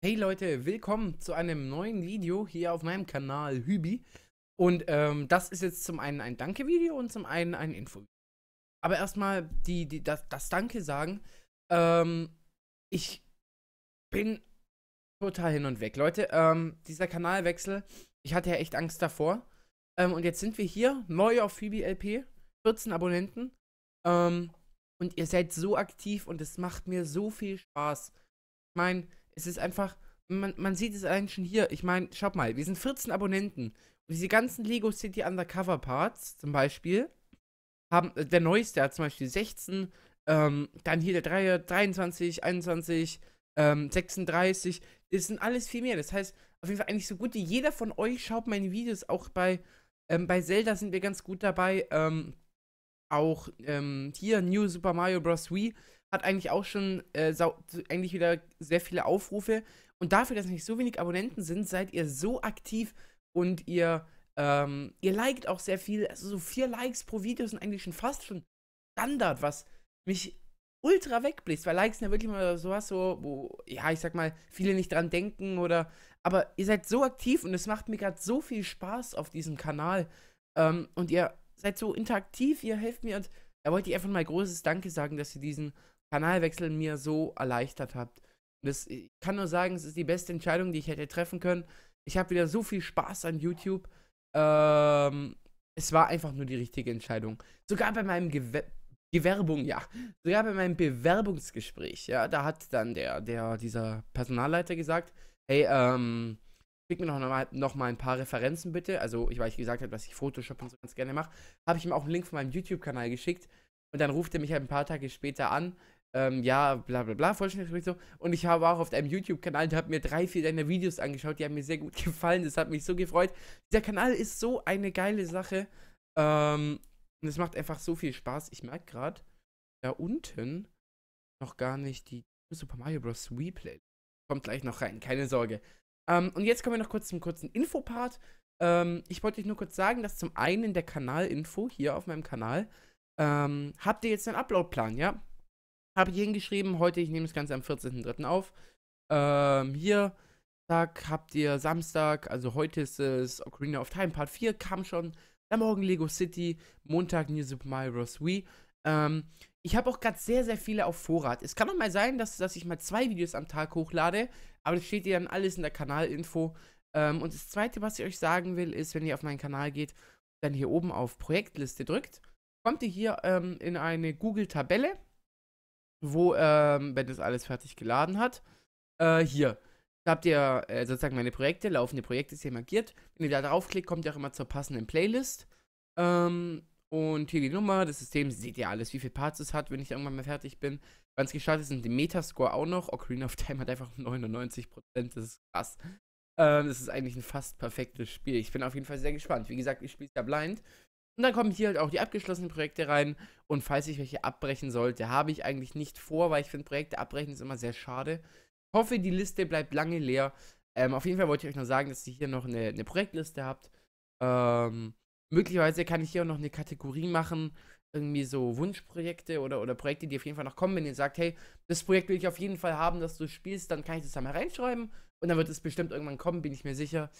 Hey Leute, willkommen zu einem neuen Video hier auf meinem Kanal Hübi. Und ähm, das ist jetzt zum einen ein Danke-Video und zum einen ein Info. video Aber erstmal die, die, das, das Danke sagen. Ähm, ich bin total hin und weg. Leute, ähm, dieser Kanalwechsel, ich hatte ja echt Angst davor. Ähm, und jetzt sind wir hier, neu auf Hübi LP, 14 Abonnenten. Ähm, und ihr seid so aktiv und es macht mir so viel Spaß. Ich meine es ist einfach, man, man sieht es allein schon hier. Ich meine, schaut mal, wir sind 14 Abonnenten. Und diese ganzen Lego City Undercover Parts zum Beispiel haben, äh, der neueste hat zum Beispiel 16, ähm, dann hier der 3, 23, 21, ähm, 36. Das sind alles viel mehr. Das heißt, auf jeden Fall eigentlich so gut wie jeder von euch schaut meine Videos. Auch bei, ähm, bei Zelda sind wir ganz gut dabei. Ähm, auch ähm, hier New Super Mario Bros. Wii hat eigentlich auch schon äh, eigentlich wieder sehr viele Aufrufe. Und dafür, dass nicht so wenig Abonnenten sind, seid ihr so aktiv und ihr, ähm, ihr liked auch sehr viel. Also so vier Likes pro Video sind eigentlich schon fast schon Standard, was mich ultra wegbläst, weil Likes sind ja wirklich mal sowas so, wo, ja, ich sag mal, viele nicht dran denken oder, aber ihr seid so aktiv und es macht mir gerade so viel Spaß auf diesem Kanal ähm, und ihr seid so interaktiv, ihr helft mir und da wollte ich einfach mal großes Danke sagen, dass ihr diesen Kanalwechsel mir so erleichtert habt. Das, ich kann nur sagen, es ist die beste Entscheidung, die ich hätte treffen können. Ich habe wieder so viel Spaß an YouTube. Ähm, es war einfach nur die richtige Entscheidung. Sogar bei meinem Gewer Gewerbung, ja. Sogar bei meinem Bewerbungsgespräch, ja, da hat dann der, der, dieser Personalleiter gesagt, hey, ähm, schick mir noch mal, noch mal ein paar Referenzen bitte. Also, ich, weil ich gesagt habe, dass ich Photoshop und so ganz gerne mache, habe ich ihm auch einen Link von meinem YouTube-Kanal geschickt. Und dann ruft er mich halt ein paar Tage später an, ähm, ja, bla bla bla, vollständig so. Und ich habe auch auf deinem YouTube-Kanal und habe mir drei, vier deiner Videos angeschaut, die haben mir sehr gut gefallen, das hat mich so gefreut. Dieser Kanal ist so eine geile Sache. Ähm, und es macht einfach so viel Spaß. Ich merke gerade, da unten noch gar nicht die Super Mario Bros. Replay. Kommt gleich noch rein, keine Sorge. Ähm, und jetzt kommen wir noch kurz zum kurzen Infopart. Ähm, ich wollte euch nur kurz sagen, dass zum einen der Kanalinfo hier auf meinem Kanal ähm, habt ihr jetzt einen Upload-Plan, ja? Habe ich hingeschrieben, heute, ich nehme das Ganze am 14.03. auf. Ähm, hier, Samstag habt ihr Samstag, also heute ist es Ocarina of Time Part 4, kam schon. Dann morgen Lego City, Montag New Super Mario Bros. Wii. Ähm, ich habe auch gerade sehr, sehr viele auf Vorrat. Es kann auch mal sein, dass, dass ich mal zwei Videos am Tag hochlade, aber das steht ihr dann alles in der Kanalinfo. Ähm, und das Zweite, was ich euch sagen will, ist, wenn ihr auf meinen Kanal geht, dann hier oben auf Projektliste drückt, kommt ihr hier ähm, in eine Google-Tabelle wo, ähm, wenn das alles fertig geladen hat, äh, hier. Da habt ihr äh, sozusagen meine Projekte, laufende Projekte ist hier markiert. Wenn ihr da draufklickt, kommt ihr auch immer zur passenden Playlist. Ähm, und hier die Nummer, das System, seht ihr alles, wie viele Parts es hat, wenn ich irgendwann mal fertig bin. Wenn es gestartet ist, sind die Metascore auch noch. Ocarina of Time hat einfach 99%, das ist krass. Ähm, das ist eigentlich ein fast perfektes Spiel. Ich bin auf jeden Fall sehr gespannt. Wie gesagt, ich spiele es ja blind. Und dann kommen hier halt auch die abgeschlossenen Projekte rein. Und falls ich welche abbrechen sollte, habe ich eigentlich nicht vor, weil ich finde, Projekte abbrechen ist immer sehr schade. Ich hoffe, die Liste bleibt lange leer. Ähm, auf jeden Fall wollte ich euch noch sagen, dass ihr hier noch eine, eine Projektliste habt. Ähm, möglicherweise kann ich hier auch noch eine Kategorie machen. Irgendwie so Wunschprojekte oder, oder Projekte, die auf jeden Fall noch kommen. Wenn ihr sagt, hey, das Projekt will ich auf jeden Fall haben, dass du spielst, dann kann ich das da mal reinschreiben. Und dann wird es bestimmt irgendwann kommen, bin ich mir sicher.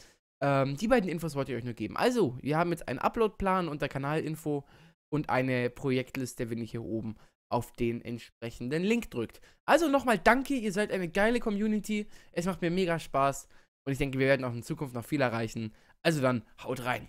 Ähm, die beiden Infos wollte ich euch nur geben. Also, wir haben jetzt einen Uploadplan unter Kanalinfo und eine Projektliste, wenn ihr hier oben auf den entsprechenden Link drückt. Also nochmal danke, ihr seid eine geile Community. Es macht mir mega Spaß und ich denke, wir werden auch in Zukunft noch viel erreichen. Also dann, haut rein!